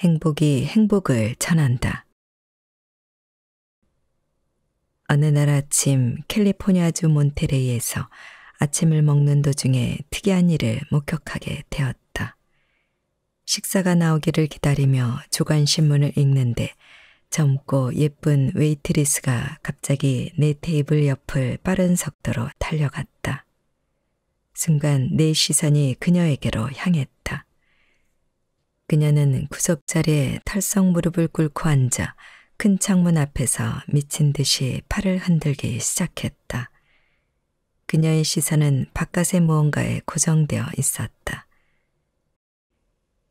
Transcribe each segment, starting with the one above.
행복이 행복을 전한다. 어느 날 아침 캘리포니아주 몬테레이에서 아침을 먹는 도중에 특이한 일을 목격하게 되었다. 식사가 나오기를 기다리며 조간신문을 읽는데 젊고 예쁜 웨이트리스가 갑자기 내 테이블 옆을 빠른 속도로 달려갔다. 순간 내 시선이 그녀에게로 향했다. 그녀는 구석자리에 탈성 무릎을 꿇고 앉아 큰 창문 앞에서 미친 듯이 팔을 흔들기 시작했다. 그녀의 시선은 바깥의 무언가에 고정되어 있었다.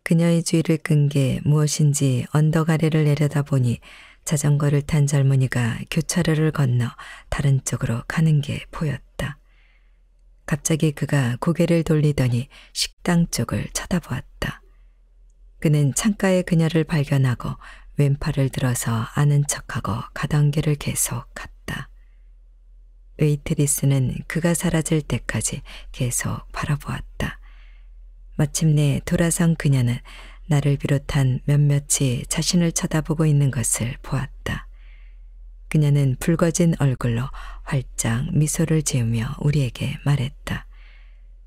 그녀의 주의를 끈 게 무엇인지 언덕 아래를 내려다보니 자전거를 탄 젊은이가 교차로를 건너 다른 쪽으로 가는 게 보였다. 갑자기 그가 고개를 돌리더니 식당 쪽을 쳐다보았다. 그는 창가에 그녀를 발견하고 왼팔을 들어서 아는 척하고 가던길을 계속 갔다. 웨이트리스는 그가 사라질 때까지 계속 바라보았다. 마침내 돌아선 그녀는 나를 비롯한 몇몇이 자신을 쳐다보고 있는 것을 보았다. 그녀는 붉어진 얼굴로 활짝 미소를 지으며 우리에게 말했다.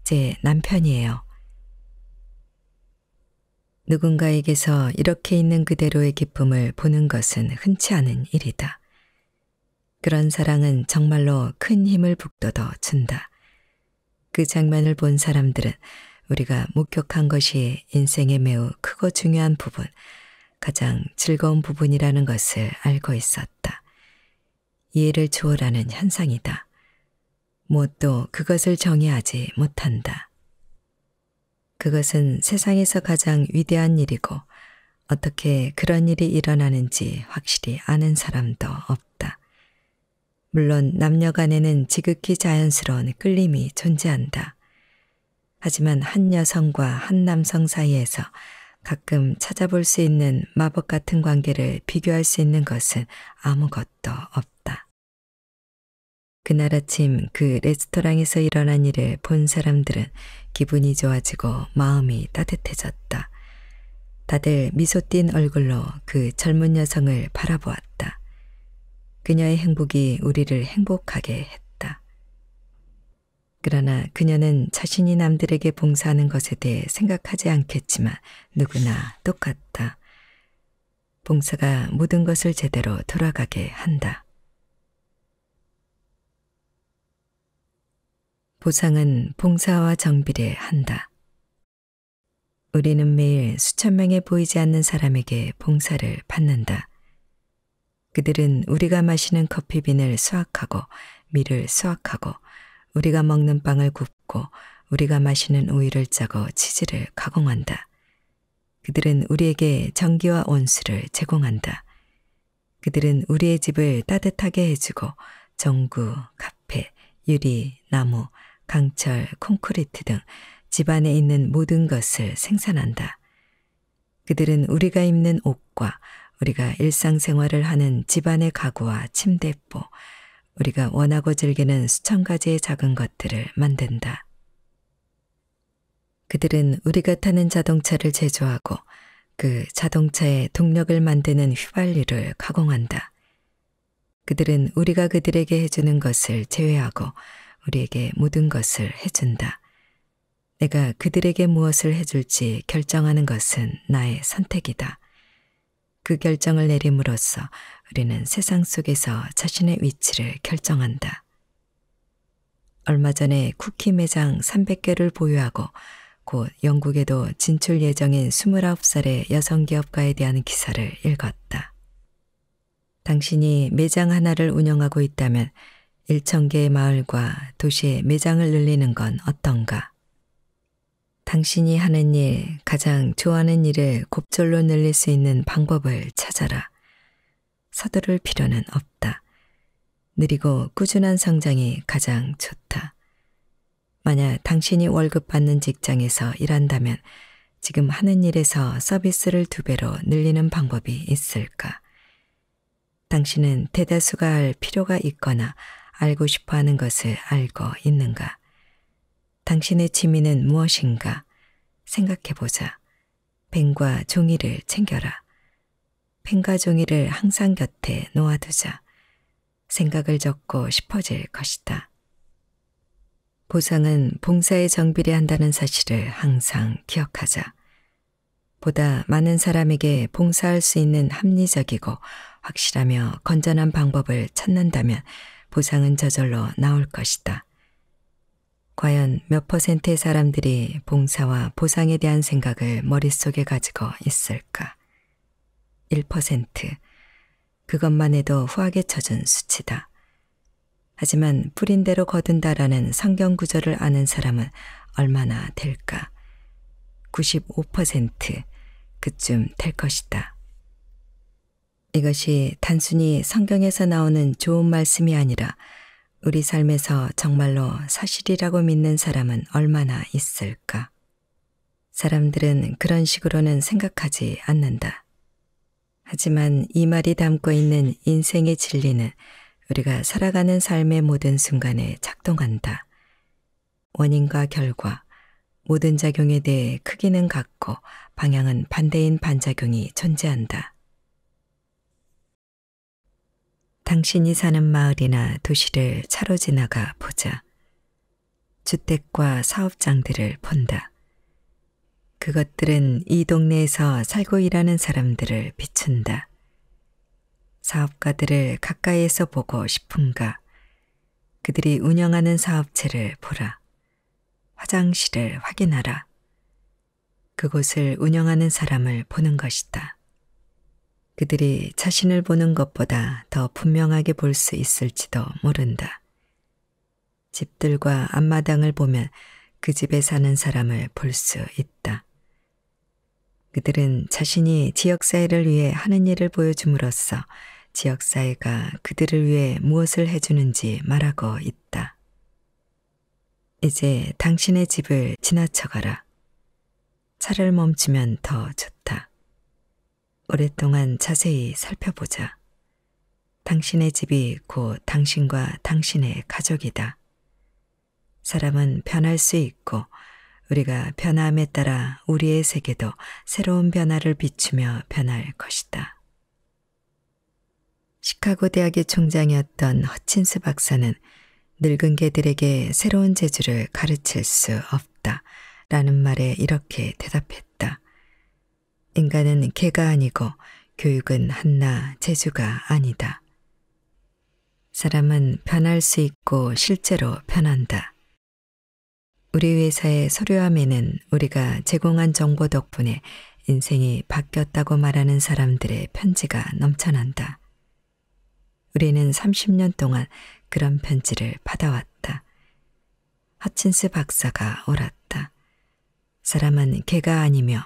제 남편이에요. 누군가에게서 이렇게 있는 그대로의 기쁨을 보는 것은 흔치 않은 일이다. 그런 사랑은 정말로 큰 힘을 북돋워 준다. 그 장면을 본 사람들은 우리가 목격한 것이 인생의 매우 크고 중요한 부분, 가장 즐거운 부분이라는 것을 알고 있었다. 이해를 초월하는 현상이다. 무엇도 뭐 그것을 정의하지 못한다. 그것은 세상에서 가장 위대한 일이고 어떻게 그런 일이 일어나는지 확실히 아는 사람도 없다. 물론 남녀 간에는 지극히 자연스러운 끌림이 존재한다. 하지만 한 여성과 한 남성 사이에서 가끔 찾아볼 수 있는 마법 같은 관계를 비교할 수 있는 것은 아무것도 없다. 그날 아침 그 레스토랑에서 일어난 일을 본 사람들은 기분이 좋아지고 마음이 따뜻해졌다. 다들 미소 띤 얼굴로 그 젊은 여성을 바라보았다. 그녀의 행복이 우리를 행복하게 했다. 그러나 그녀는 자신이 남들에게 봉사하는 것에 대해 생각하지 않겠지만 누구나 똑같다. 봉사가 모든 것을 제대로 돌아가게 한다. 보상은 봉사와 정비를 한다. 우리는 매일 수천 명에 보이지 않는 사람에게 봉사를 받는다. 그들은 우리가 마시는 커피빈을 수확하고 밀을 수확하고 우리가 먹는 빵을 굽고 우리가 마시는 우유를 짜고 치즈를 가공한다. 그들은 우리에게 전기와 온수를 제공한다. 그들은 우리의 집을 따뜻하게 해주고 전구, 카페, 유리, 나무, 강철, 콘크리트 등 집안에 있는 모든 것을 생산한다. 그들은 우리가 입는 옷과 우리가 일상생활을 하는 집안의 가구와 침대포, 우리가 원하고 즐기는 수천 가지의 작은 것들을 만든다. 그들은 우리가 타는 자동차를 제조하고 그 자동차의 동력을 만드는 휘발유를 가공한다. 그들은 우리가 그들에게 해주는 것을 제외하고 우리에게 모든 것을 해준다. 내가 그들에게 무엇을 해줄지 결정하는 것은 나의 선택이다. 그 결정을 내림으로써 우리는 세상 속에서 자신의 위치를 결정한다. 얼마 전에 쿠키 매장 300개를 보유하고 곧 영국에도 진출 예정인 29살의 여성 기업가에 대한 기사를 읽었다. 당신이 매장 하나를 운영하고 있다면 일천 개의 마을과 도시에 매장을 늘리는 건 어떤가? 당신이 하는 일, 가장 좋아하는 일을 곱절로 늘릴 수 있는 방법을 찾아라. 서두를 필요는 없다. 느리고 꾸준한 성장이 가장 좋다. 만약 당신이 월급 받는 직장에서 일한다면 지금 하는 일에서 서비스를 두 배로 늘리는 방법이 있을까? 당신은 대다수가 할 필요가 있거나 알고 싶어 하는 것을 알고 있는가? 당신의 취미는 무엇인가? 생각해보자. 펜과 종이를 챙겨라. 펜과 종이를 항상 곁에 놓아두자. 생각을 적고 싶어질 것이다. 보상은 봉사에 정비례 한다는 사실을 항상 기억하자. 보다 많은 사람에게 봉사할 수 있는 합리적이고 확실하며 건전한 방법을 찾는다면 보상은 저절로 나올 것이다. 과연 몇 퍼센트의 사람들이 봉사와 보상에 대한 생각을 머릿속에 가지고 있을까? 1%. 그것만 해도 후하게 쳐준 수치다. 하지만 뿌린대로 거둔다라는 성경 구절을 아는 사람은 얼마나 될까? 95% 그쯤 될 것이다. 이것이 단순히 성경에서 나오는 좋은 말씀이 아니라 우리 삶에서 정말로 사실이라고 믿는 사람은 얼마나 있을까? 사람들은 그런 식으로는 생각하지 않는다. 하지만 이 말이 담고 있는 인생의 진리는 우리가 살아가는 삶의 모든 순간에 작동한다. 원인과 결과, 모든 작용에 대해 크기는 같고 방향은 반대인 반작용이 존재한다. 당신이 사는 마을이나 도시를 차로 지나가 보자. 주택과 사업장들을 본다. 그것들은 이 동네에서 살고 일하는 사람들을 비춘다. 사업가들을 가까이에서 보고 싶은가? 그들이 운영하는 사업체를 보라. 화장실을 확인하라. 그곳을 운영하는 사람을 보는 것이다. 그들이 자신을 보는 것보다 더 분명하게 볼 수 있을지도 모른다. 집들과 앞마당을 보면 그 집에 사는 사람을 볼 수 있다. 그들은 자신이 지역사회를 위해 하는 일을 보여줌으로써 지역사회가 그들을 위해 무엇을 해주는지 말하고 있다. 이제 당신의 집을 지나쳐가라. 차를 멈추면 더 좋다. 오랫동안 자세히 살펴보자. 당신의 집이 곧 당신과 당신의 가족이다. 사람은 변할 수 있고 우리가 변함에 따라 우리의 세계도 새로운 변화를 비추며 변할 것이다. 시카고 대학의 총장이었던 허친스 박사는 늙은 개들에게 새로운 재주를 가르칠 수 없다 라는 말에 이렇게 대답했다. 인간은 개가 아니고 교육은 한나 재주가 아니다. 사람은 변할 수 있고 실제로 변한다. 우리 회사의 서류함에는 우리가 제공한 정보 덕분에 인생이 바뀌었다고 말하는 사람들의 편지가 넘쳐난다. 우리는 30년 동안 그런 편지를 받아왔다. 하친스 박사가 옳았다. 사람은 개가 아니며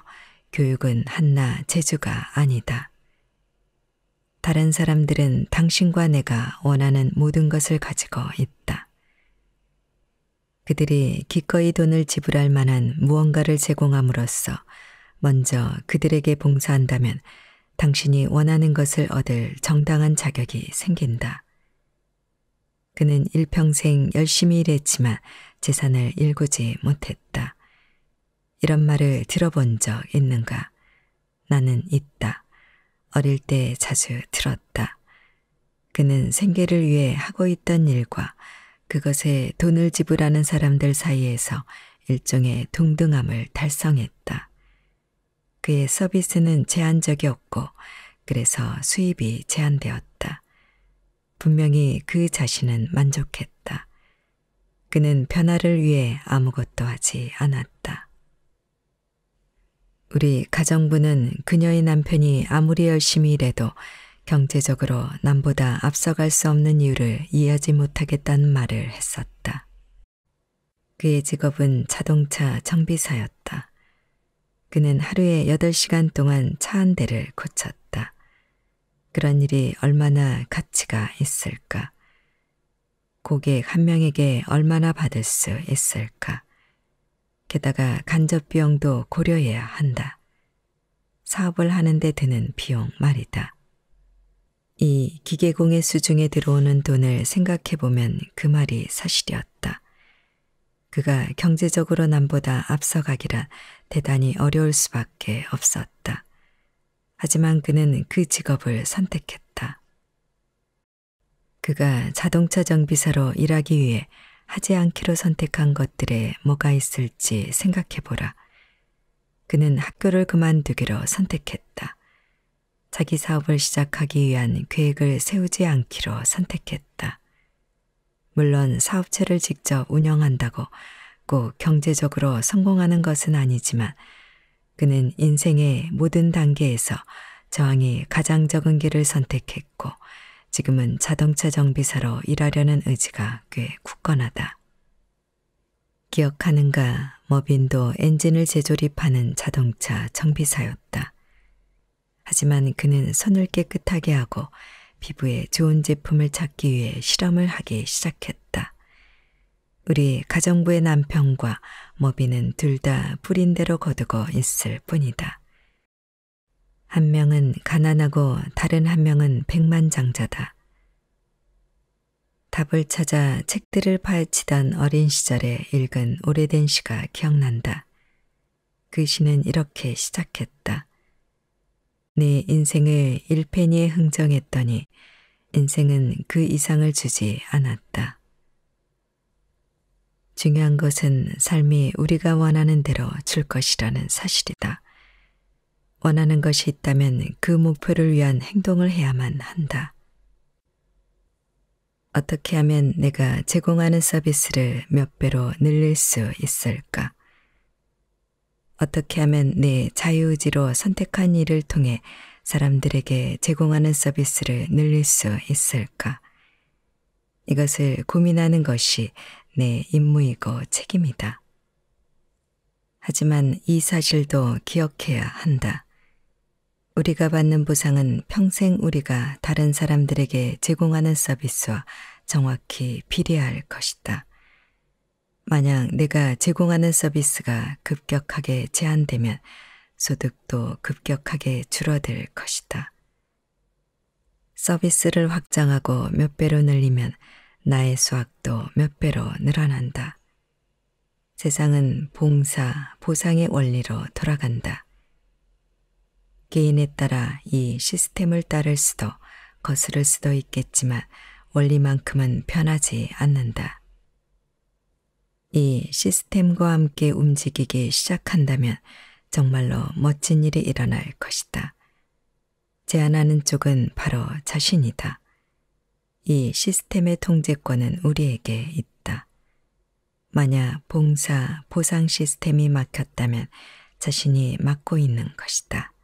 교육은 한나 재주가 아니다. 다른 사람들은 당신과 내가 원하는 모든 것을 가지고 있다. 그들이 기꺼이 돈을 지불할 만한 무언가를 제공함으로써 먼저 그들에게 봉사한다면 당신이 원하는 것을 얻을 정당한 자격이 생긴다. 그는 일평생 열심히 일했지만 재산을 일구지 못했다. 이런 말을 들어본 적 있는가? 나는 있다. 어릴 때 자주 들었다. 그는 생계를 위해 하고 있던 일과 그것에 돈을 지불하는 사람들 사이에서 일종의 동등함을 달성했다. 그의 서비스는 제한적이었고 그래서 수입이 제한되었다. 분명히 그 자신은 만족했다. 그는 변화를 위해 아무것도 하지 않았다. 우리 가정부는 그녀의 남편이 아무리 열심히 일해도 경제적으로 남보다 앞서갈 수 없는 이유를 이해하지 못하겠다는 말을 했었다. 그의 직업은 자동차 정비사였다. 그는 하루에 8시간 동안 차 한 대를 고쳤다. 그런 일이 얼마나 가치가 있을까? 고객 한 명에게 얼마나 받을 수 있을까? 게다가 간접비용도 고려해야 한다. 사업을 하는데 드는 비용 말이다. 이 기계공의 수중에 들어오는 돈을 생각해보면 그 말이 사실이었다. 그가 경제적으로 남보다 앞서가기라 대단히 어려울 수밖에 없었다. 하지만 그는 그 직업을 선택했다. 그가 자동차 정비사로 일하기 위해 하지 않기로 선택한 것들에 뭐가 있을지 생각해보라. 그는 학교를 그만두기로 선택했다. 자기 사업을 시작하기 위한 계획을 세우지 않기로 선택했다. 물론 사업체를 직접 운영한다고 꼭 경제적으로 성공하는 것은 아니지만 그는 인생의 모든 단계에서 저항이 가장 적은 길을 선택했고 지금은 자동차 정비사로 일하려는 의지가 꽤 굳건하다. 기억하는가 머빈도 엔진을 재조립하는 자동차 정비사였다. 하지만 그는 손을 깨끗하게 하고 피부에 좋은 제품을 찾기 위해 실험을 하기 시작했다. 우리 가정부의 남편과 머빈은 둘 다 뿌린 대로 거두고 있을 뿐이다. 한 명은 가난하고 다른 한 명은 백만장자다. 답을 찾아 책들을 파헤치던 어린 시절에 읽은 오래된 시가 기억난다. 그 시는 이렇게 시작했다. 내 인생을 일페니에 흥정했더니 인생은 그 이상을 주지 않았다. 중요한 것은 삶이 우리가 원하는 대로 줄 것이라는 사실이다. 원하는 것이 있다면 그 목표를 위한 행동을 해야만 한다. 어떻게 하면 내가 제공하는 서비스를 몇 배로 늘릴 수 있을까? 어떻게 하면 내 자유의지로 선택한 일을 통해 사람들에게 제공하는 서비스를 늘릴 수 있을까? 이것을 고민하는 것이 내 임무이고 책임이다. 하지만 이 사실도 기억해야 한다. 우리가 받는 보상은 평생 우리가 다른 사람들에게 제공하는 서비스와 정확히 비례할 것이다. 만약 내가 제공하는 서비스가 급격하게 제한되면 소득도 급격하게 줄어들 것이다. 서비스를 확장하고 몇 배로 늘리면 나의 수확도 몇 배로 늘어난다. 세상은 봉사, 보상의 원리로 돌아간다. 개인에 따라 이 시스템을 따를 수도 거스를 수도 있겠지만 원리만큼은 변하지 않는다. 이 시스템과 함께 움직이기 시작한다면 정말로 멋진 일이 일어날 것이다. 제안하는 쪽은 바로 자신이다. 이 시스템의 통제권은 우리에게 있다. 만약 봉사, 보상 시스템이 막혔다면 자신이 맡고 있는 것이다.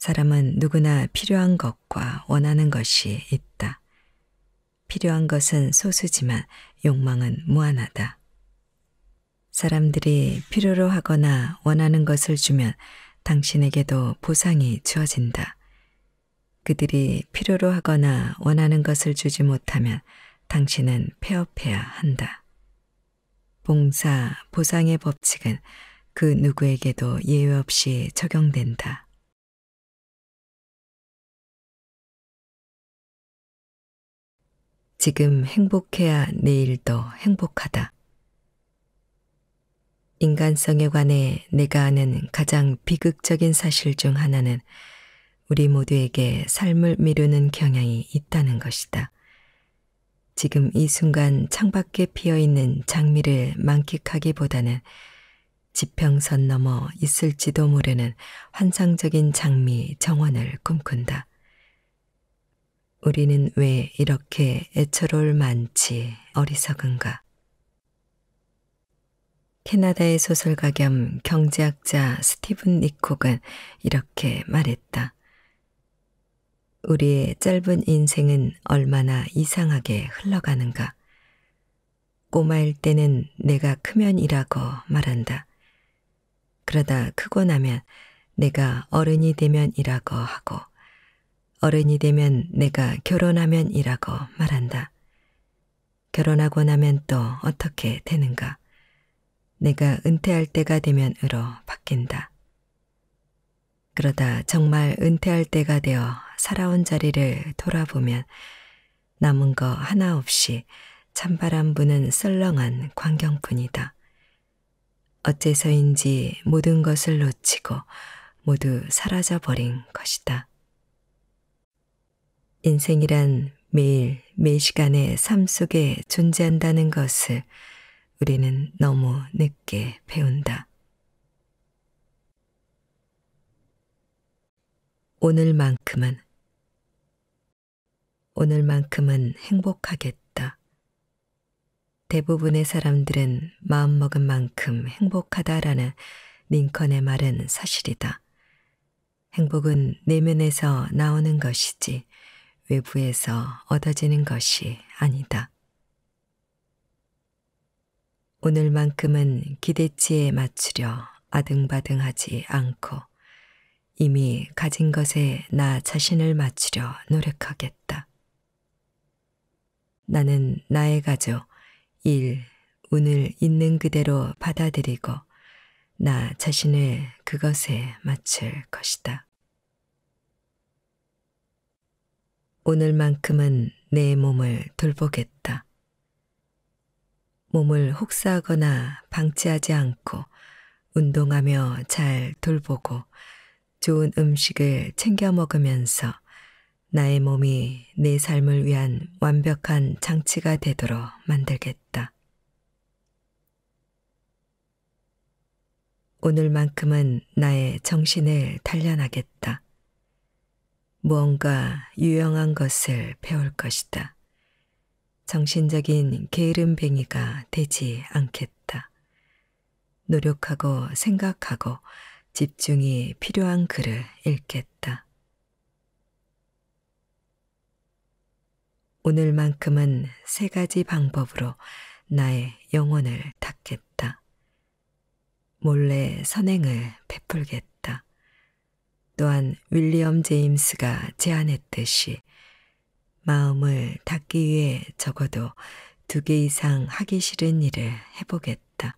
사람은 누구나 필요한 것과 원하는 것이 있다. 필요한 것은 소수지만 욕망은 무한하다. 사람들이 필요로 하거나 원하는 것을 주면 당신에게도 보상이 주어진다. 그들이 필요로 하거나 원하는 것을 주지 못하면 당신은 폐업해야 한다. 봉사, 보상의 법칙은 그 누구에게도 예외 없이 적용된다. 지금 행복해야 내일도 행복하다. 인간성에 관해 내가 아는 가장 비극적인 사실 중 하나는 우리 모두에게 삶을 미루는 경향이 있다는 것이다. 지금 이 순간 창밖에 피어 있는 장미를 만끽하기보다는 지평선 넘어 있을지도 모르는 환상적인 장미 정원을 꿈꾼다. 우리는 왜 이렇게 애처롤 많지 어리석은가? 캐나다의 소설가 겸 경제학자 스티븐 니콕은 이렇게 말했다. 우리의 짧은 인생은 얼마나 이상하게 흘러가는가. 꼬마일 때는 내가 크면이라고 말한다. 그러다 크고 나면 내가 어른이 되면이라고 하고 어른이 되면 내가 결혼하면이라고 말한다. 결혼하고 나면 또 어떻게 되는가? 내가 은퇴할 때가 되면으로 바뀐다. 그러다 정말 은퇴할 때가 되어 살아온 자리를 돌아보면 남은 거 하나 없이 찬바람 부는 썰렁한 광경뿐이다. 어째서인지 모든 것을 놓치고 모두 사라져 버린 것이다. 인생이란 매일 매시간의 삶 속에 존재한다는 것을 우리는 너무 늦게 배운다. 오늘만큼은 오늘만큼은 행복하겠다. 대부분의 사람들은 마음먹은 만큼 행복하다라는 링컨의 말은 사실이다. 행복은 내면에서 나오는 것이지 외부에서 얻어지는 것이 아니다. 오늘만큼은 기대치에 맞추려 아등바등하지 않고 이미 가진 것에 나 자신을 맞추려 노력하겠다. 나는 나의 가족, 일, 운을 있는 그대로 받아들이고 나 자신을 그것에 맞출 것이다. 오늘만큼은 내 몸을 돌보겠다. 몸을 혹사하거나 방치하지 않고 운동하며 잘 돌보고 좋은 음식을 챙겨 먹으면서 나의 몸이 내 삶을 위한 완벽한 장치가 되도록 만들겠다. 오늘만큼은 나의 정신을 단련하겠다. 무언가 유용한 것을 배울 것이다. 정신적인 게으름뱅이가 되지 않겠다. 노력하고 생각하고 집중이 필요한 글을 읽겠다. 오늘만큼은 세 가지 방법으로 나의 영혼을 닦겠다. 몰래 선행을 베풀겠다. 또한 윌리엄 제임스가 제안했듯이 마음을 닫기 위해 적어도 두 개 이상 하기 싫은 일을 해보겠다.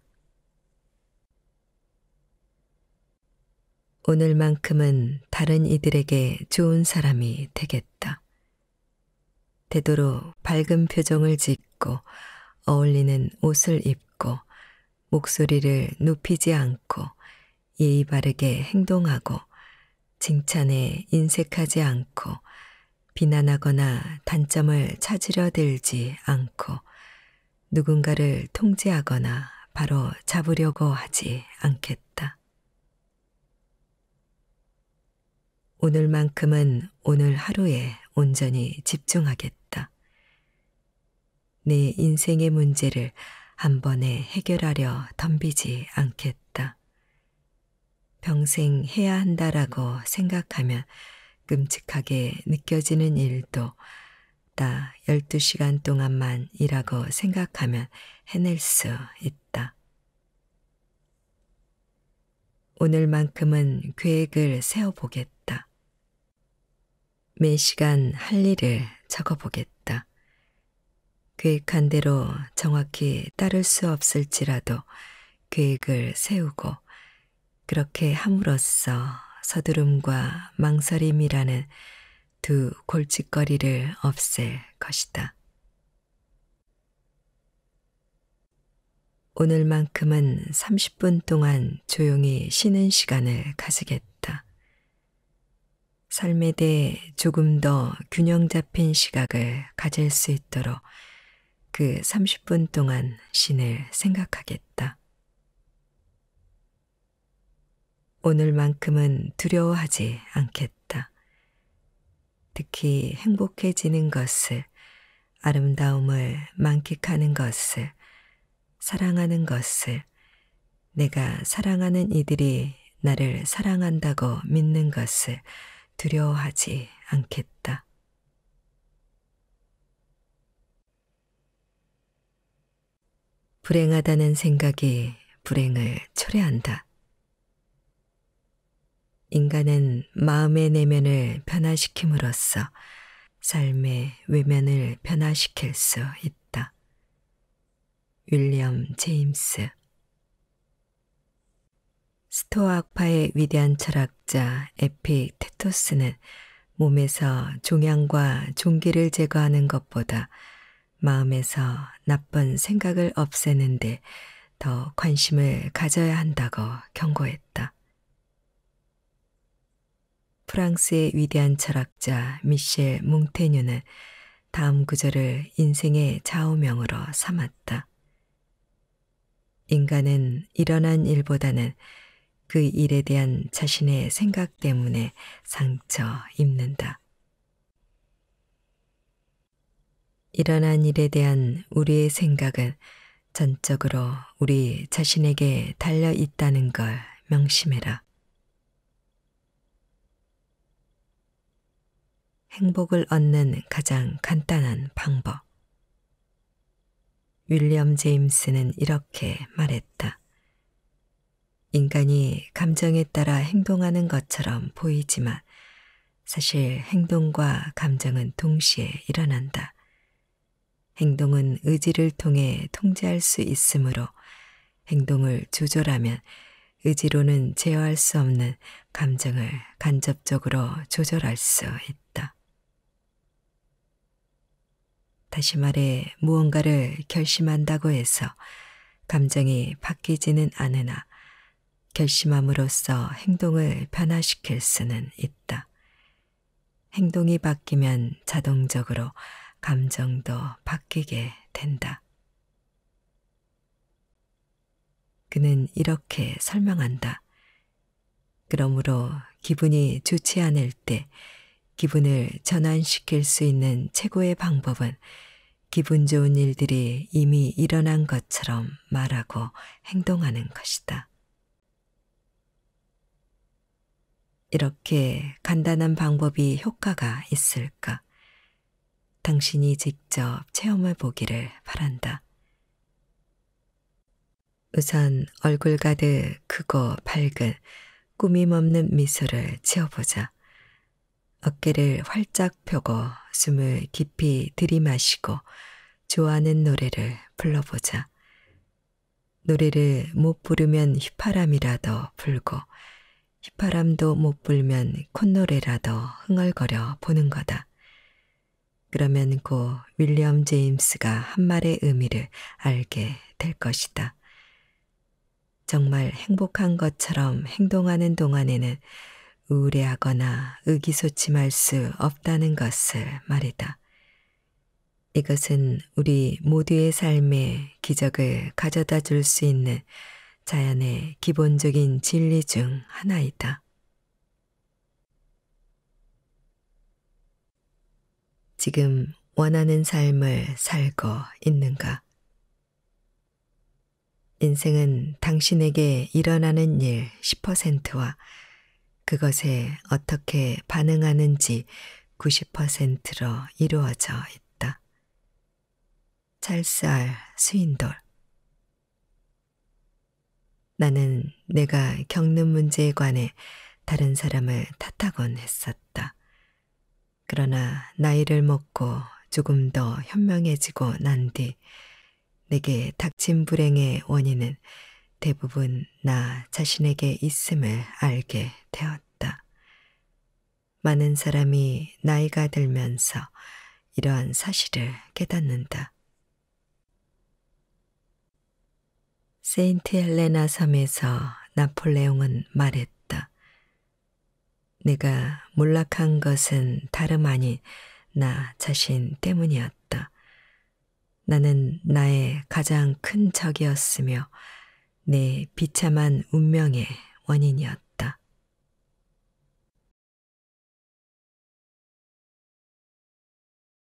오늘만큼은 다른 이들에게 좋은 사람이 되겠다. 되도록 밝은 표정을 짓고 어울리는 옷을 입고 목소리를 높이지 않고 예의 바르게 행동하고 칭찬에 인색하지 않고 비난하거나 단점을 찾으려 들지 않고 누군가를 통제하거나 바로 잡으려고 하지 않겠다. 오늘만큼은 오늘 하루에 온전히 집중하겠다. 내 인생의 문제를 한 번에 해결하려 덤비지 않겠다. 평생 해야 한다라고 생각하면 끔찍하게 느껴지는 일도 딱 12시간 동안만 이라고 생각하면 해낼 수 있다. 오늘만큼은 계획을 세워보겠다. 매 시간 할 일을 적어보겠다. 계획한 대로 정확히 따를 수 없을지라도 계획을 세우고 그렇게 함으로써 서두름과 망설임이라는 두 골칫거리를 없앨 것이다. 오늘만큼은 30분 동안 조용히 쉬는 시간을 가지겠다. 삶에 대해 조금 더 균형 잡힌 시각을 가질 수 있도록 그 30분 동안 신을 생각하겠다. 오늘만큼은 두려워하지 않겠다. 특히 행복해지는 것을, 아름다움을 만끽하는 것을, 사랑하는 것을, 내가 사랑하는 이들이 나를 사랑한다고 믿는 것을 두려워하지 않겠다. 불행하다는 생각이 불행을 초래한다. 인간은 마음의 내면을 변화시킴으로써 삶의 외면을 변화시킬 수 있다. 윌리엄 제임스 스토아학파의 위대한 철학자 에픽테토스는 몸에서 종양과 종기를 제거하는 것보다 마음에서 나쁜 생각을 없애는 데 더 관심을 가져야 한다고 경고했다. 프랑스의 위대한 철학자 미셸 몽테뉴는 다음 구절을 인생의 좌우명으로 삼았다. 인간은 일어난 일보다는 그 일에 대한 자신의 생각 때문에 상처 입는다. 일어난 일에 대한 우리의 생각은 전적으로 우리 자신에게 달려 있다는 걸 명심해라. 행복을 얻는 가장 간단한 방법. 윌리엄 제임스는 이렇게 말했다. 인간이 감정에 따라 행동하는 것처럼 보이지만 사실 행동과 감정은 동시에 일어난다. 행동은 의지를 통해 통제할 수 있으므로 행동을 조절하면 의지로는 제어할 수 없는 감정을 간접적으로 조절할 수 있다. 다시 말해 무언가를 결심한다고 해서 감정이 바뀌지는 않으나 결심함으로써 행동을 변화시킬 수는 있다. 행동이 바뀌면 자동적으로 감정도 바뀌게 된다. 그는 이렇게 설명한다. 그러므로 기분이 좋지 않을 때 기분을 전환시킬 수 있는 최고의 방법은 기분 좋은 일들이 이미 일어난 것처럼 말하고 행동하는 것이다. 이렇게 간단한 방법이 효과가 있을까? 당신이 직접 체험해 보기를 바란다. 우선 얼굴 가득 크고 밝은 꾸밈 없는 미소를 지어보자. 어깨를 활짝 펴고 숨을 깊이 들이마시고 좋아하는 노래를 불러보자. 노래를 못 부르면 휘파람이라도 불고 휘파람도 못 불면 콧노래라도 흥얼거려 보는 거다. 그러면 곧 윌리엄 제임스가 한 말의 의미를 알게 될 것이다. 정말 행복한 것처럼 행동하는 동안에는 우울해하거나 의기소침할 수 없다는 것을 말이다. 이것은 우리 모두의 삶에 기적을 가져다 줄 수 있는 자연의 기본적인 진리 중 하나이다. 지금 원하는 삶을 살고 있는가? 인생은 당신에게 일어나는 일 10%와 그것에 어떻게 반응하는지 90%로 이루어져 있다. 찰쌀 스윈돌 나는 내가 겪는 문제에 관해 다른 사람을 탓하곤 했었다. 그러나 나이를 먹고 조금 더 현명해지고 난 뒤 내게 닥친 불행의 원인은 대부분 나 자신에게 있음을 알게 되었다. 많은 사람이 나이가 들면서 이러한 사실을 깨닫는다. 세인트 헬레나 섬에서 나폴레옹은 말했다. 내가 몰락한 것은 다름 아닌 나 자신 때문이었다. 나는 나의 가장 큰 적이었으며 내 네, 비참한 운명의 원인이었다.